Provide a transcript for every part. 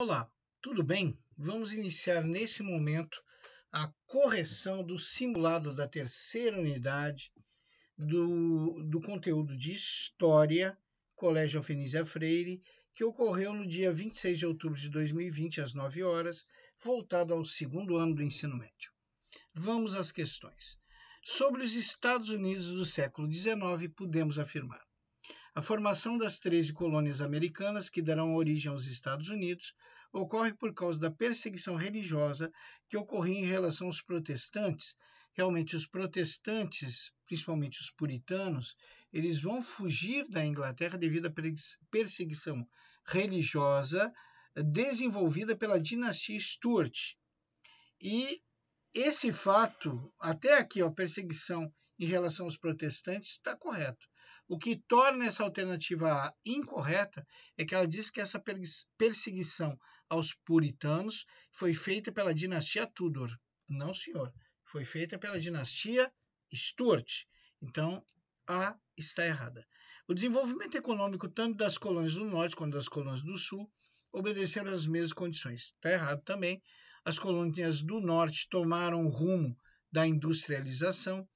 Olá, tudo bem? Vamos iniciar nesse momento a correção do simulado da terceira unidade do, do conteúdo de História, Colégio Alfenizia Freire, que ocorreu no dia 26 de outubro de 2020, às 9 horas, voltado ao segundo ano do ensino médio. Vamos às questões. Sobre os Estados Unidos do século XIX, podemos afirmar a formação das 13 colônias americanas que darão origem aos Estados Unidos ocorre por causa da perseguição religiosa que ocorria em relação aos protestantes. Realmente, os protestantes, principalmente os puritanos, eles vão fugir da Inglaterra devido à perseguição religiosa eh, desenvolvida pela dinastia Stuart. E esse fato, até aqui, a perseguição em relação aos protestantes está correto. O que torna essa alternativa A incorreta é que ela diz que essa perseguição aos puritanos foi feita pela dinastia Tudor. Não, senhor. Foi feita pela dinastia Stuart. Então, A está errada. O desenvolvimento econômico, tanto das colônias do norte quanto das colônias do sul, obedeceram às mesmas condições. Está errado também. As colônias do norte tomaram o rumo da industrialização,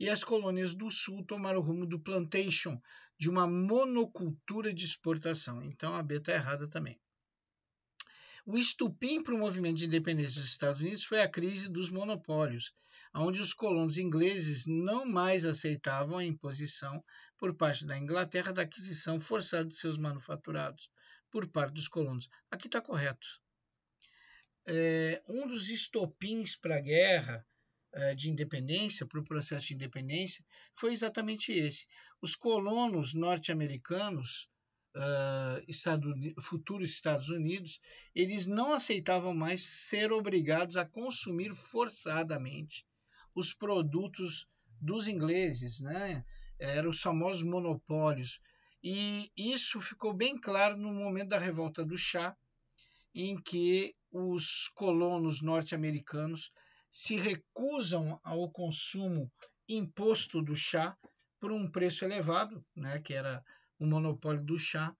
e as colônias do sul tomaram o rumo do plantation, de uma monocultura de exportação. Então a B está errada também. O estupim para o movimento de independência dos Estados Unidos foi a crise dos monopólios, onde os colonos ingleses não mais aceitavam a imposição por parte da Inglaterra da aquisição forçada de seus manufaturados por parte dos colonos. Aqui está correto. É, um dos estopins para a guerra eh, de independência, para o processo de independência, foi exatamente esse. Os colonos norte-americanos, uh, futuros Estados Unidos, eles não aceitavam mais ser obrigados a consumir forçadamente os produtos dos ingleses, né? Eram os famosos monopólios. E isso ficou bem claro no momento da revolta do chá, em que os colonos norte-americanos se recusam ao consumo imposto do chá por um preço elevado, né, que era o monopólio do chá,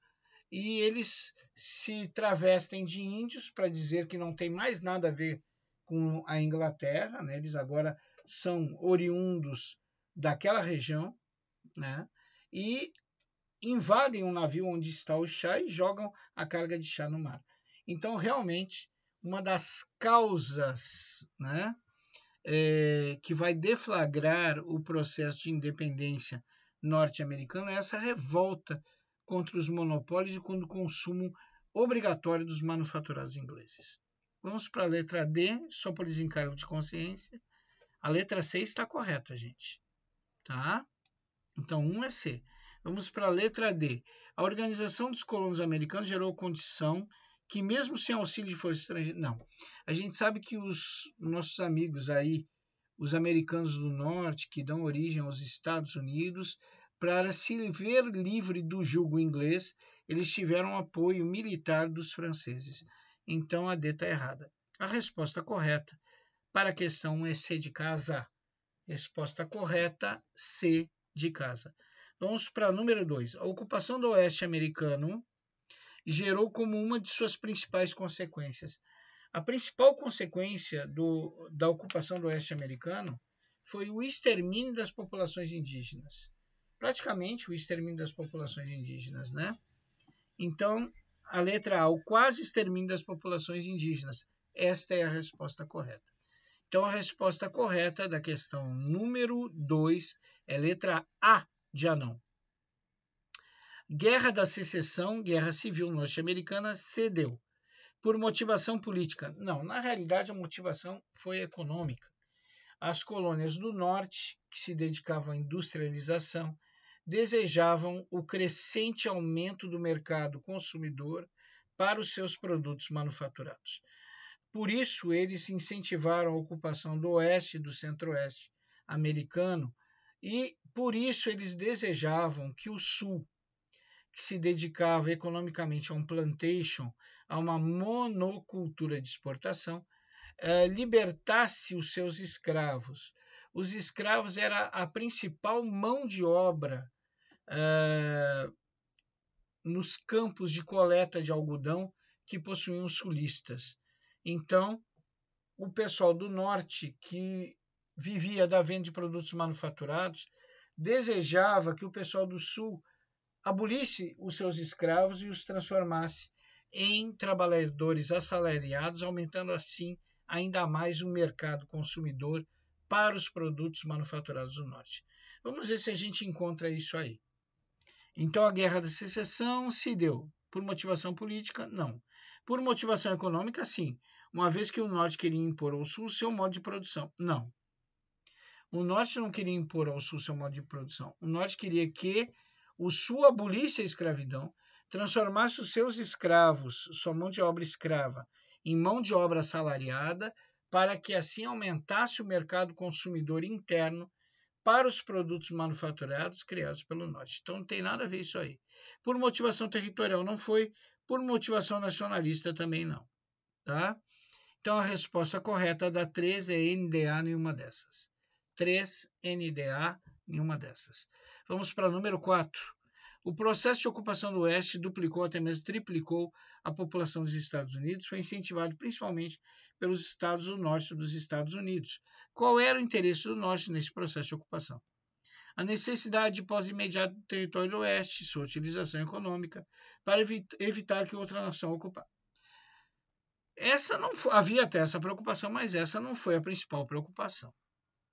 e eles se travestem de índios para dizer que não tem mais nada a ver com a Inglaterra, né, eles agora são oriundos daquela região, né, e invadem um navio onde está o chá e jogam a carga de chá no mar. Então, realmente, uma das causas né, é, que vai deflagrar o processo de independência norte-americano é essa revolta contra os monopólios e contra o consumo obrigatório dos manufaturados ingleses. Vamos para a letra D, só por desencargo de consciência. A letra C está correta, gente. Tá? Então, 1 um é C. Vamos para a letra D. A organização dos colonos americanos gerou condição que mesmo sem auxílio de forças estrangeiras, não. A gente sabe que os nossos amigos aí, os americanos do norte, que dão origem aos Estados Unidos, para se ver livre do jugo inglês, eles tiveram apoio militar dos franceses. Então a D está errada. A resposta correta para a questão é C de casa. Resposta correta, C de casa. Vamos para número 2. A ocupação do oeste americano gerou como uma de suas principais consequências. A principal consequência do, da ocupação do oeste americano foi o extermínio das populações indígenas. Praticamente o extermínio das populações indígenas, né? Então, a letra A, o quase extermínio das populações indígenas. Esta é a resposta correta. Então, a resposta correta da questão número 2 é letra A de anão. Guerra da Secessão, Guerra Civil Norte-Americana, cedeu. Por motivação política? Não, na realidade a motivação foi econômica. As colônias do Norte, que se dedicavam à industrialização, desejavam o crescente aumento do mercado consumidor para os seus produtos manufaturados. Por isso, eles incentivaram a ocupação do Oeste e do Centro-Oeste americano, e por isso eles desejavam que o Sul, que se dedicava economicamente a um plantation, a uma monocultura de exportação, eh, libertasse os seus escravos. Os escravos era a principal mão de obra eh, nos campos de coleta de algodão que possuíam os sulistas. Então, o pessoal do norte que vivia da venda de produtos manufaturados desejava que o pessoal do sul abolisse os seus escravos e os transformasse em trabalhadores assalariados, aumentando assim ainda mais o mercado consumidor para os produtos manufaturados do Norte. Vamos ver se a gente encontra isso aí. Então, a Guerra da Secessão se deu por motivação política? Não. Por motivação econômica, sim. Uma vez que o Norte queria impor ao Sul seu modo de produção. Não. O Norte não queria impor ao Sul seu modo de produção. O Norte queria que o sul abolisse a escravidão, transformasse os seus escravos, sua mão de obra escrava, em mão de obra assalariada, para que assim aumentasse o mercado consumidor interno para os produtos manufaturados criados pelo Norte. Então não tem nada a ver isso aí. Por motivação territorial não foi, por motivação nacionalista também não. Tá? Então a resposta correta da 3 é NDA nenhuma dessas. 3 NDA nenhuma dessas. Vamos para número 4. O processo de ocupação do Oeste duplicou, até mesmo triplicou, a população dos Estados Unidos, foi incentivado principalmente pelos estados do Norte dos Estados Unidos. Qual era o interesse do Norte nesse processo de ocupação? A necessidade de pós-imediato do território do Oeste, sua utilização econômica, para evitar que outra nação ocupasse. Essa não foi, havia até essa preocupação, mas essa não foi a principal preocupação.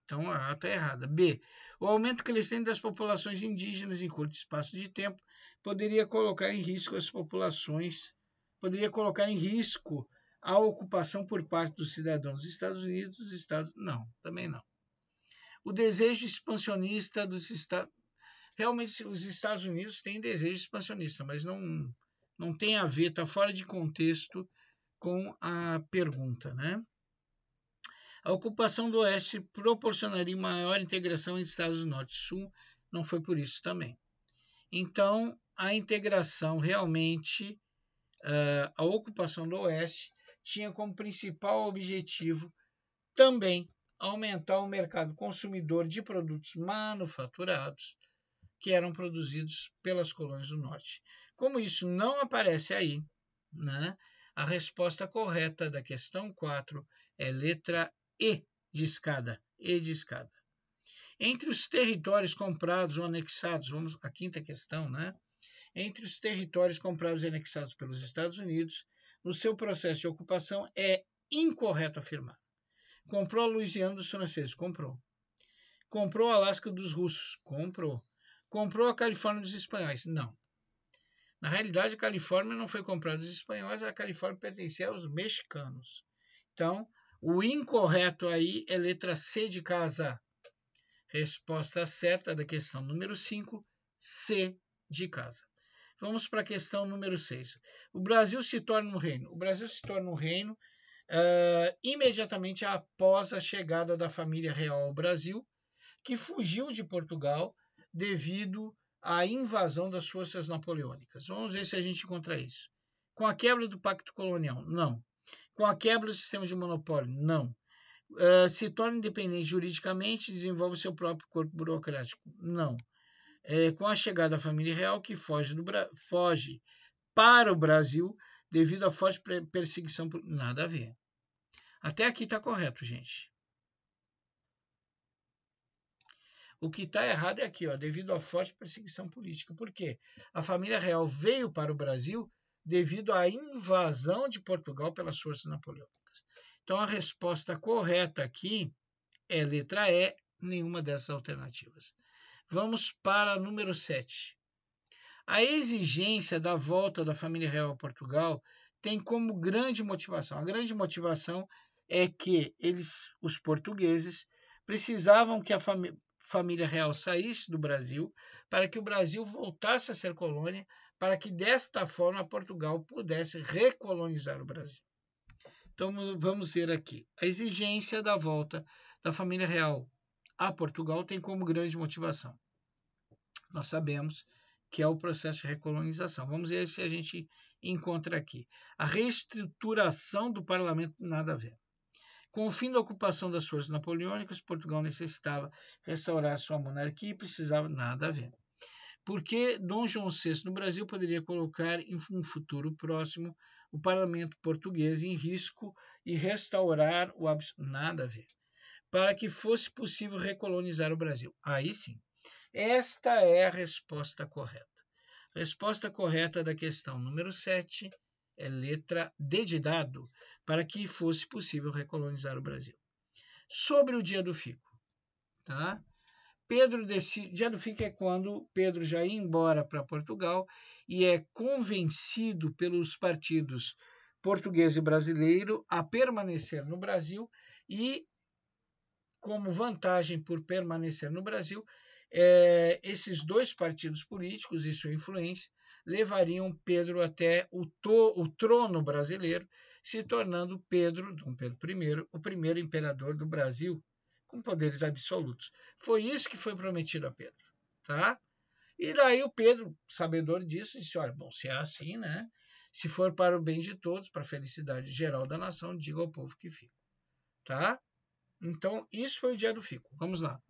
Então, A está errada. B. O aumento crescente das populações indígenas em curto espaço de tempo poderia colocar em risco as populações, poderia colocar em risco a ocupação por parte dos cidadãos dos Estados Unidos dos Estados. Não, também não. O desejo expansionista dos Estados. Realmente, os Estados Unidos têm desejo expansionista, mas não, não tem a ver, está fora de contexto com a pergunta, né? A ocupação do Oeste proporcionaria maior integração entre Estados do Norte e Sul, não foi por isso também. Então, a integração realmente, uh, a ocupação do Oeste, tinha como principal objetivo também aumentar o mercado consumidor de produtos manufaturados que eram produzidos pelas colônias do Norte. Como isso não aparece aí, né, a resposta correta da questão 4 é letra e de escada, e de escada. Entre os territórios comprados ou anexados, vamos à quinta questão, né? Entre os territórios comprados e anexados pelos Estados Unidos, no seu processo de ocupação é incorreto afirmar. Comprou a Louisiana dos franceses, comprou. Comprou a Alasca dos russos, comprou. Comprou a Califórnia dos espanhóis, não. Na realidade, a Califórnia não foi comprada dos espanhóis, a Califórnia pertencia aos mexicanos. Então, o incorreto aí é letra C de casa. Resposta certa da questão número 5, C de casa. Vamos para a questão número 6. O Brasil se torna um reino. O Brasil se torna um reino uh, imediatamente após a chegada da família real ao Brasil, que fugiu de Portugal devido à invasão das forças napoleônicas. Vamos ver se a gente encontra isso. Com a quebra do Pacto Colonial? Não. Com a quebra do sistema de monopólio? Não. Uh, se torna independente juridicamente e desenvolve seu próprio corpo burocrático? Não. É, com a chegada da família real, que foge, do Bra foge para o Brasil devido à forte perseguição. Por... Nada a ver. Até aqui está correto, gente. O que está errado é aqui, ó, devido à forte perseguição política. Por quê? A família real veio para o Brasil devido à invasão de Portugal pelas forças napoleônicas. Então, a resposta correta aqui é letra E, nenhuma dessas alternativas. Vamos para número 7. A exigência da volta da família real a Portugal tem como grande motivação. A grande motivação é que eles, os portugueses, precisavam que a família família real saísse do Brasil para que o Brasil voltasse a ser colônia para que desta forma Portugal pudesse recolonizar o Brasil. Então vamos ver aqui a exigência da volta da família real a Portugal tem como grande motivação. Nós sabemos que é o processo de recolonização. Vamos ver se a gente encontra aqui. A reestruturação do parlamento nada a ver. Com o fim da ocupação das forças napoleônicas, Portugal necessitava restaurar sua monarquia e precisava nada a ver porque Dom João VI no Brasil poderia colocar em um futuro próximo o parlamento português em risco e restaurar o nada a ver, para que fosse possível recolonizar o Brasil. Aí sim. Esta é a resposta correta. Resposta correta da questão número 7 é letra D de dado, para que fosse possível recolonizar o Brasil. Sobre o dia do fico, tá? Pedro decide, já não fica é quando Pedro já ia embora para Portugal e é convencido pelos partidos português e brasileiro a permanecer no Brasil e como vantagem por permanecer no Brasil, é, esses dois partidos políticos e sua influência levariam Pedro até o, to, o trono brasileiro, se tornando Pedro, Dom Pedro I, o primeiro imperador do Brasil com poderes absolutos. Foi isso que foi prometido a Pedro, tá? E daí o Pedro, sabedor disso, disse: olha, bom, se é assim, né? Se for para o bem de todos, para a felicidade geral da nação, diga ao povo que fico, tá? Então, isso foi o dia do fico. Vamos lá.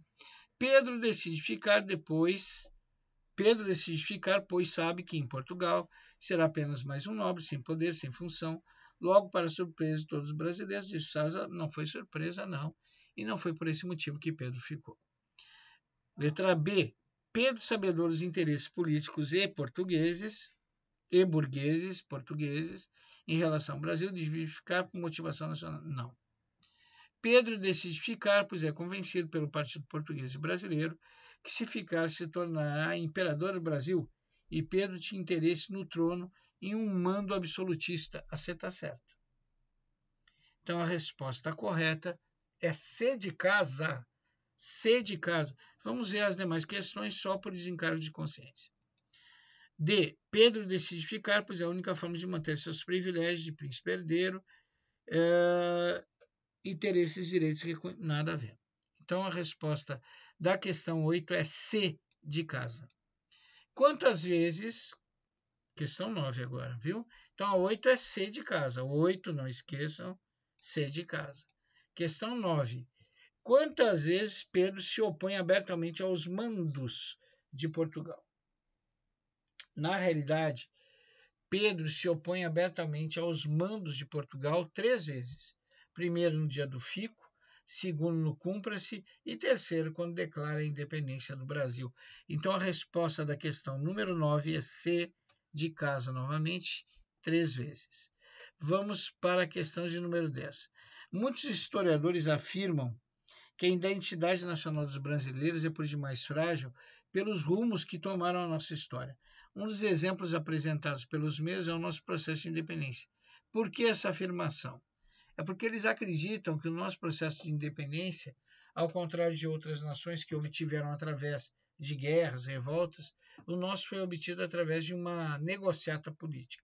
Pedro decide ficar depois. Pedro decide ficar, pois sabe que em Portugal será apenas mais um nobre, sem poder, sem função. Logo, para surpresa de todos os brasileiros, disse Sasa, não foi surpresa, não e não foi por esse motivo que Pedro ficou. Letra B. Pedro, sabedor dos interesses políticos e portugueses, e burgueses portugueses, em relação ao Brasil, decide ficar por motivação nacional. Não. Pedro decide ficar, pois é convencido pelo Partido Português e Brasileiro que se ficar se tornará imperador do Brasil e Pedro tinha interesse no trono em um mando absolutista. A C está certa. Então a resposta correta é C de casa. C de casa. Vamos ver as demais questões só por desencargo de consciência. D. Pedro decide ficar, pois é a única forma de manter seus privilégios de príncipe herdeiro é, e ter esses direitos que nada a ver. Então a resposta da questão 8 é C de casa. Quantas vezes. Questão 9 agora, viu? Então a 8 é C de casa. 8, não esqueçam, C de casa. Questão 9. Quantas vezes Pedro se opõe abertamente aos mandos de Portugal? Na realidade, Pedro se opõe abertamente aos mandos de Portugal três vezes. Primeiro, no dia do Fico, segundo, no Cumpra-se, e terceiro, quando declara a independência do Brasil. Então, a resposta da questão número 9 é C, de casa novamente, três vezes. Vamos para a questão de número 10. Muitos historiadores afirmam que a identidade nacional dos brasileiros é por demais frágil pelos rumos que tomaram a nossa história. Um dos exemplos apresentados pelos mesmos é o nosso processo de independência. Por que essa afirmação? É porque eles acreditam que o nosso processo de independência, ao contrário de outras nações que obtiveram através de guerras, revoltas, o nosso foi obtido através de uma negociata política.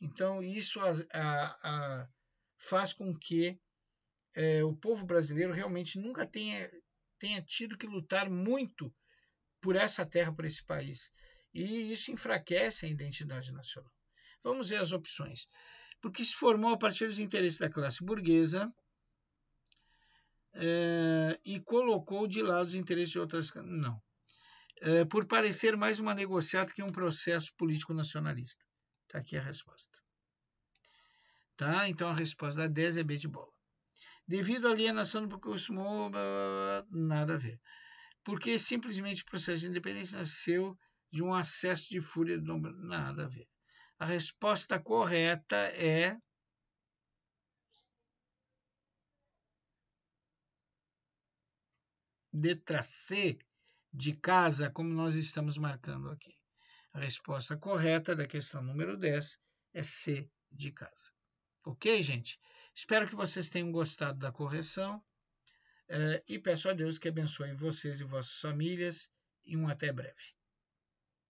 Então, isso a, a, a faz com que é, o povo brasileiro realmente nunca tenha, tenha tido que lutar muito por essa terra, por esse país. E isso enfraquece a identidade nacional. Vamos ver as opções. Porque se formou a partir dos interesses da classe burguesa é, e colocou de lado os interesses de outras. Não. É, por parecer mais uma negociata que um processo político nacionalista. Está aqui a resposta. Tá? Então a resposta da 10 é B de bola. Devido à alienação do consumo, nada a ver. Porque simplesmente o processo de independência nasceu de um acesso de fúria do nada a ver. A resposta correta é de C de casa, como nós estamos marcando aqui. A resposta correta da questão número 10 é C de casa. Ok, gente? Espero que vocês tenham gostado da correção eh, e peço a Deus que abençoe vocês e vossas famílias e um até breve.